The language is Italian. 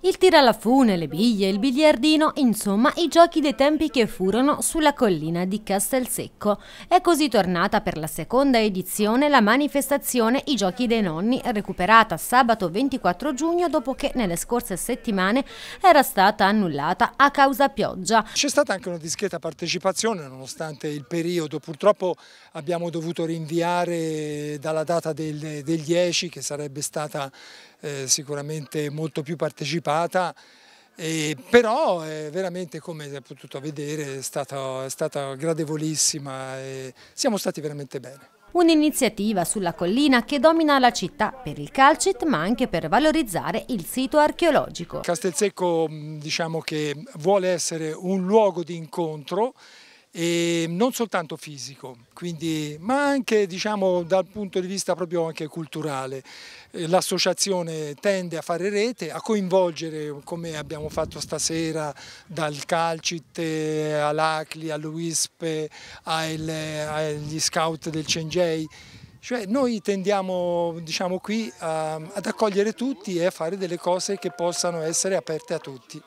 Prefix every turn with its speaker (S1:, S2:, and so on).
S1: Il alla fune, le biglie, il biliardino, insomma i giochi dei tempi che furono sulla collina di Castelsecco. È così tornata per la seconda edizione la manifestazione I giochi dei nonni, recuperata sabato 24 giugno dopo che nelle scorse settimane era stata annullata a causa pioggia.
S2: C'è stata anche una discreta partecipazione nonostante il periodo, purtroppo abbiamo dovuto rinviare dalla data del, del 10 che sarebbe stata eh, sicuramente molto più partecipata anticipata, e, però è eh, veramente come hai potuto vedere è stata, è stata gradevolissima e siamo stati veramente bene.
S1: Un'iniziativa sulla collina che domina la città per il calcit ma anche per valorizzare il sito archeologico.
S2: Castelsecco diciamo che vuole essere un luogo di incontro e ehm, non soltanto fisico, quindi, ma anche diciamo, dal punto di vista proprio anche culturale. Eh, l'associazione tende a fare rete, a coinvolgere come abbiamo fatto stasera dal Calcite all'Acli, all'UISP, agli scout del Cengei. Cioè noi tendiamo diciamo qui, a, ehm, ad accogliere tutti e a fare delle cose che possano essere aperte a tutti.